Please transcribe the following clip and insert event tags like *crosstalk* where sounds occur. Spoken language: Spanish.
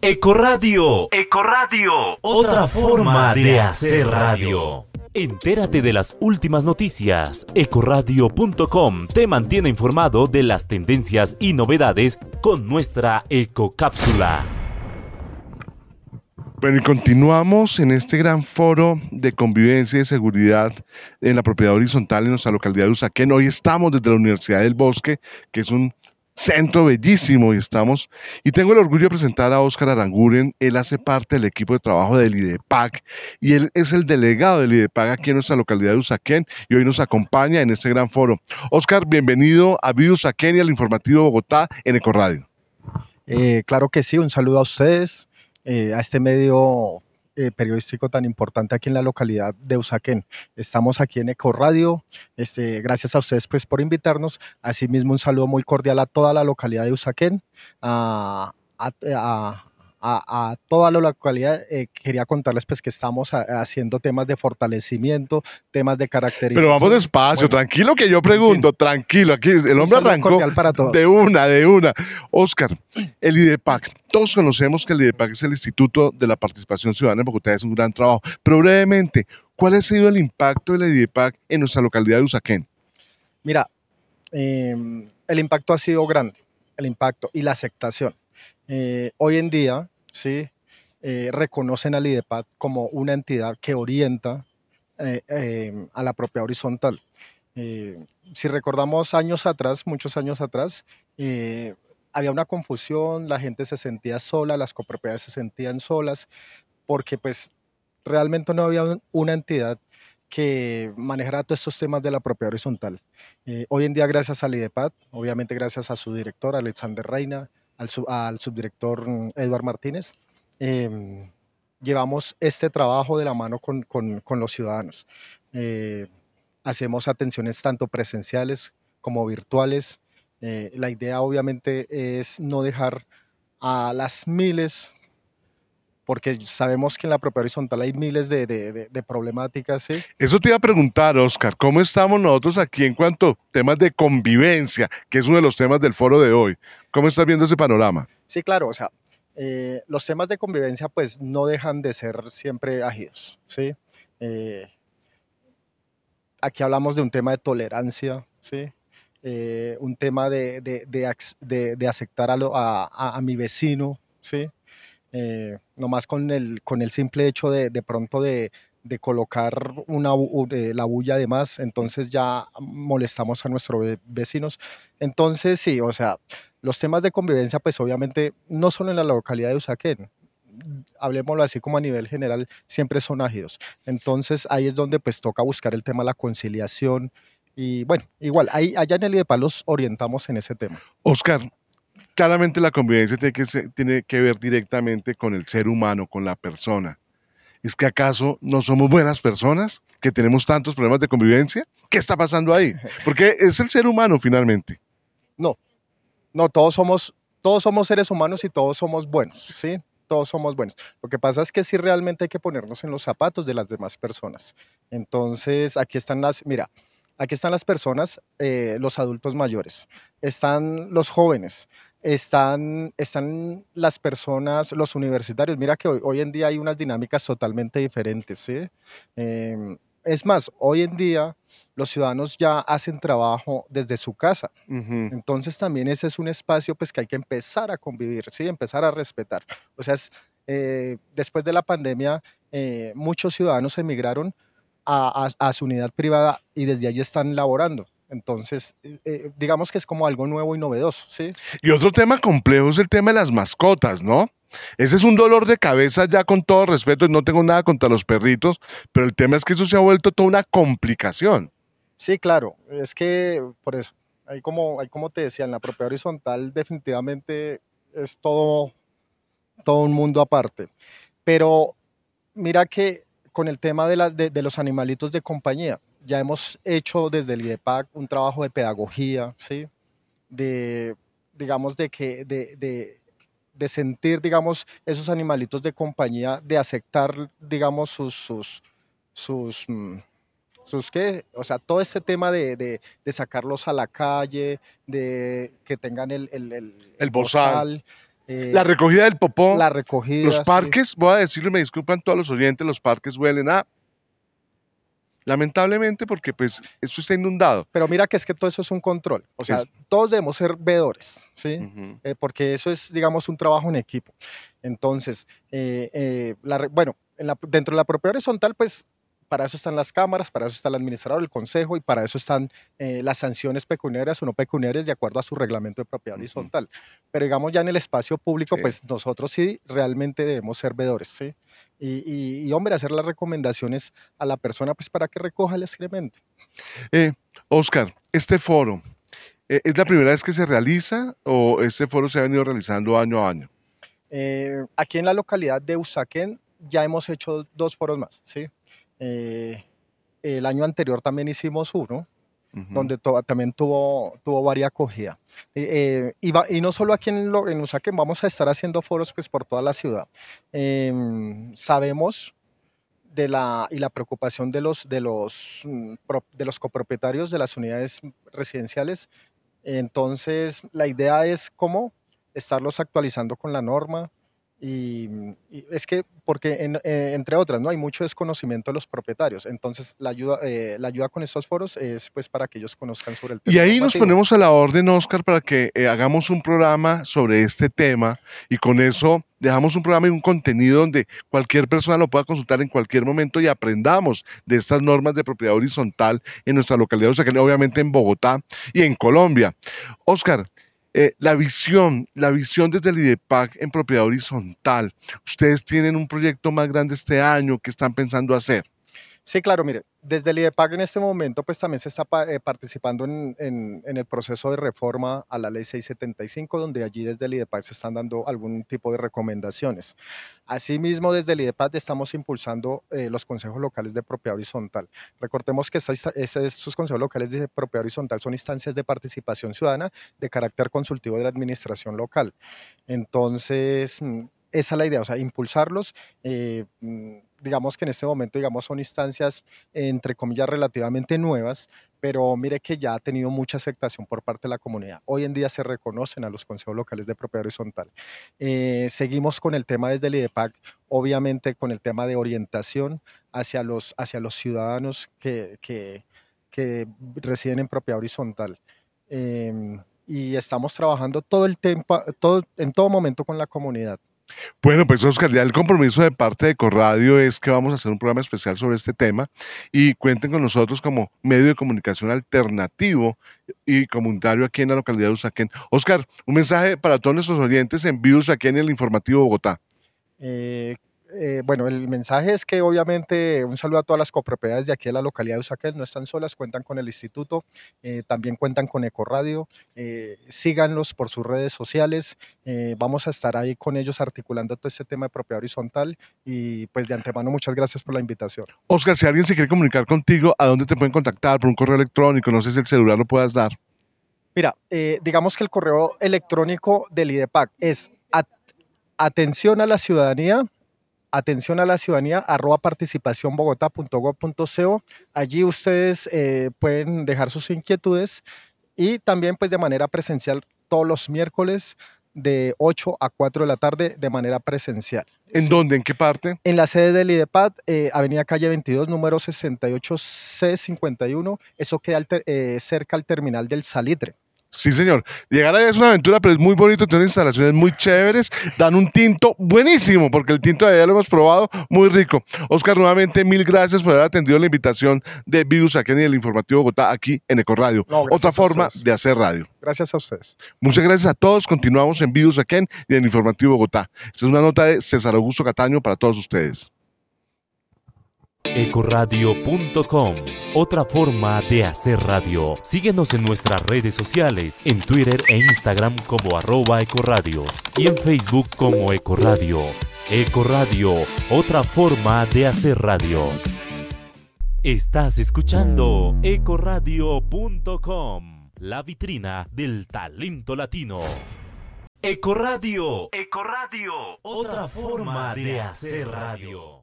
Ecoradio. Ecoradio. Otra forma de hacer radio. Entérate de las últimas noticias. Ecoradio.com te mantiene informado de las tendencias y novedades con nuestra ecocápsula. Bueno, y continuamos en este gran foro de convivencia y seguridad en la propiedad horizontal en nuestra localidad de Usaquén. Hoy estamos desde la Universidad del Bosque, que es un centro bellísimo y estamos. Y tengo el orgullo de presentar a Óscar Aranguren. Él hace parte del equipo de trabajo del IDEPAC y él es el delegado del IDEPAC aquí en nuestra localidad de Usaquén y hoy nos acompaña en este gran foro. Óscar, bienvenido a Vivo Usaquén y al Informativo Bogotá en Ecoradio. Eh, claro que sí, un saludo a ustedes, eh, a este medio eh, periodístico tan importante aquí en la localidad de Usaquén. Estamos aquí en Ecoradio. Este, gracias a ustedes pues, por invitarnos. Asimismo, un saludo muy cordial a toda la localidad de Usaquén, a, toda la localidad. Eh, quería contarles pues que estamos haciendo temas de fortalecimiento, temas de características. Pero vamos despacio, tranquilo que yo pregunto, tranquilo, aquí el hombre arrancó para todos. de una, de una. Oscar, el IDEPAC, todos conocemos que el IDEPAC es el Instituto de la Participación Ciudadana en Bogotá, es un gran trabajo, pero brevemente, ¿cuál ha sido el impacto del IDEPAC en nuestra localidad de Usaquén? Mira, em, el impacto ha sido grande, el impacto y la aceptación. Eh, hoy en día ¿sí? Eh, reconocen al IDEPAD como una entidad que orienta eh, eh, a la propia horizontal. si recordamos años atrás, muchos años atrás, había una confusión, la gente se sentía sola, las copropiedades se sentían solas, porque pues realmente no había una entidad que manejara todos estos temas de la propiedad horizontal. hoy en día, gracias al IDEPAD, obviamente gracias a su director, Alexander Reina, al, subdirector mm, Eduard Martínez, em, llevamos este trabajo de la mano con, los ciudadanos. Eh, hacemos atenciones tanto presenciales como virtuales. Eh, la idea obviamente es no dejar a las miles porque sabemos que en la propiedad horizontal hay miles de, problemáticas. ¿sí? Eso te iba a preguntar, Oscar, ¿cómo estamos nosotros aquí en cuanto a temas de convivencia, que es uno de los temas del foro de hoy? ¿Cómo estás viendo ese panorama? Sí, claro, o sea, eh, los temas de convivencia pues no dejan de ser siempre ágidos, ¿sí? Eh, aquí hablamos de un tema de tolerancia, ¿sí? Eh, un tema de, aceptar a, a mi vecino, ¿sí? Eh, nomás con el, con el simple hecho de, pronto de, colocar una, eh, la bulla de más, entonces ya molestamos a nuestros vecinos. Entonces, sí, o sea, los temas de convivencia, pues obviamente, no solo en la localidad de Usaquén, hablemoslo así como a nivel general, siempre son ágidos. Entonces, ahí es donde pues toca buscar el tema de la conciliación. Y bueno, igual, ahí, allá en el de los orientamos en ese tema. Oscar, claramente la convivencia tiene que, tiene que ver directamente con el ser humano, con la persona. ¿Es que acaso no somos buenas personas? ¿Que tenemos tantos problemas de convivencia? ¿Qué está pasando ahí? *laughs* Porque es el ser humano finalmente. No, no, todos somos, todos somos seres humanos y todos somos buenos, ¿sí? Todos somos buenos. Lo que pasa es que sí realmente hay que ponernos en los zapatos de las demás personas. Entonces, aquí están las, mira, Aquí están las personas, eh, los adultos mayores, están los jóvenes, están, están las personas, los universitarios. Mira que hoy, en día hay unas dinámicas totalmente diferentes. Em, es más, hoy en día los ciudadanos ya hacen trabajo desde su casa. Entonces también ese es un espacio pues, que hay que empezar a convivir, ¿sí? empezar a respetar. O sea, eh, después de la pandemia, eh, muchos ciudadanos emigraron a, su unidad privada y desde allí están laborando. Entonces, eh, eh, digamos que es como algo nuevo y novedoso, ¿sí? Y otro tema complejo es el tema de las mascotas, ¿no? Ese es un dolor de cabeza ya con todo respeto, y no tengo nada contra los perritos, pero el tema es que eso se ha vuelto toda una complicación. Sí, claro, es que por eso, ahí como, como te decía, en la propiedad horizontal definitivamente es todo, todo un mundo aparte. Pero mira que con el tema de, las, de, los animalitos de compañía. Ya hemos hecho desde el IEPAC un trabajo de pedagogía, ¿sí? De, digamos, de que, de, de, sentir, digamos, esos animalitos de compañía, de aceptar, digamos, sus, sus, mm, sus, ¿qué? O sea, todo este tema de, de, de, sacarlos a la calle, de que tengan el, el, el, el eh, la recogida del popó. La recogida. Los parques, voy a decirle, me disculpan todos los oyentes, los parques huelen a. Lamentablemente, porque pues eso está inundado. Pero mira que es que todo eso es un control. O sea, todos debemos ser veedores, ¿sí? Eh, porque eso es, digamos, un trabajo en equipo. Entonces, eh, bueno, dentro de la propiedad horizontal, pues para eso están las cámaras, para eso está el administrador, el consejo y para eso están eh, las sanciones pecuniarias o no pecuniarias de acuerdo a su reglamento de propiedad horizontal. Pero digamos ya en el espacio público, pues nosotros sí realmente debemos ser vedores, ¿sí? Y, hombre, hacer las recomendaciones a la persona pues para que recoja el excremento. Eh, Oscar, este foro, ¿e, ¿es la primera vez que se realiza o este foro se ha venido realizando año a año? Eh, aquí en la localidad de Usaquén ya hemos hecho dos foros más, ¿sí? Eh, el año anterior también hicimos uno, donde también tuvo, tuvo varias acogida. Eh, eh, y, no solo aquí en, Usaquén, vamos a estar haciendo foros pues, por toda la ciudad. Em, sabemos de la, y la preocupación de los, de, los, mm, de los copropietarios de las unidades residenciales. Entonces, la idea es cómo estarlos actualizando con la norma, Mm, y, es que, porque eh, entre otras, ¿no? Hay mucho desconocimiento de los propietarios. Entonces, la ayuda, eh, la ayuda con estos foros es pues para que ellos conozcan sobre el tema. Y ahí nos ponemos a la orden, Oscar, para que eh, hagamos un programa sobre este tema y con eso dejamos un programa y un contenido donde cualquier persona lo pueda consultar en cualquier momento y aprendamos de estas normas de propiedad horizontal en nuestra localidad, o sea, obviamente en Bogotá y en Colombia. Oscar, eh, la visión, la visión desde el IDEPAC en propiedad horizontal. Ustedes tienen un proyecto más grande este año que están pensando hacer. Sí, claro, mire, desde el IEPAC en este momento pues también se está eh, participando en, el proceso de reforma a la ley 675, donde allí desde el IEPAC se están dando algún tipo de recomendaciones. Asimismo, desde el IEPAC estamos impulsando eh, los consejos locales de propiedad horizontal. Recordemos que estos consejos locales de propiedad horizontal son instancias de participación ciudadana de carácter consultivo de la administración local. Entonces, mm, esa es la idea, o sea, impulsarlos. Eh, mm, digamos que en este momento, digamos, son instancias, entre comillas, relativamente nuevas, pero mire que ya ha tenido mucha aceptación por parte de la comunidad. Hoy en día se reconocen a los consejos locales de propiedad horizontal. Eh, seguimos con el tema desde el IDEPAC, obviamente con el tema de orientación hacia los, hacia los ciudadanos que, residen en propiedad horizontal. Em, y estamos trabajando todo el tiempo, todo, en todo momento con la comunidad. Bueno, pues Oscar, ya el compromiso de parte de Corradio es que vamos a hacer un programa especial sobre este tema y cuenten con nosotros como medio de comunicación alternativo y comunitario aquí en la localidad de Usaquén. Oscar, un mensaje para todos nuestros oyentes en vivo aquí en el Informativo Bogotá. Eh, eh, bueno, el mensaje es que obviamente un saludo a todas las copropiedades de aquí de la localidad de Usaquel, no están solas, cuentan con el instituto, eh, también cuentan con Ecoradio, eh, síganlos por sus redes sociales, vamos a estar ahí con ellos articulando todo este tema de propiedad horizontal y pues de antemano muchas gracias por la invitación. Oscar, si alguien se quiere comunicar contigo, ¿a dónde te pueden contactar? ¿Por un correo electrónico? No sé si el celular lo puedas dar. Mira, digamos que el correo electrónico del IDEPAC es atención a la ciudadanía atención a la ciudadanía arroba bogotá.gov.co. Allí ustedes eh, pueden dejar sus inquietudes y también pues de manera presencial todos los miércoles de 8 a 4 de la tarde de manera presencial. ¿En dónde? ¿En qué parte? En la sede del IDEPAT, eh, Avenida Calle 22, número 68C51. Eso queda eh, cerca al terminal del Salitre. Sí, señor. Llegar allá es una aventura, pero es muy bonito, tiene instalaciones muy chéveres, dan un tinto buenísimo, porque el tinto de allá lo hemos probado, muy rico. Oscar, nuevamente, mil gracias por haber atendido la invitación de Vivos aquí y el Informativo Bogotá, aquí en Ecoradio. Otra forma de hacer radio. Gracias a ustedes. Muchas gracias a todos. Continuamos en Vivos aquí y en el Informativo Bogotá. Esta es una nota de César Augusto Cataño para todos ustedes. Ecoradio.com Otra forma de hacer radio. Síguenos en nuestras redes sociales, en Twitter e Instagram como arroba ecoradios y en Facebook como Ecoradio. Ecoradio, otra forma de hacer radio. Estás escuchando Ecoradio.com, la vitrina del talento latino. Ecoradio, Ecoradio, otra forma de hacer radio.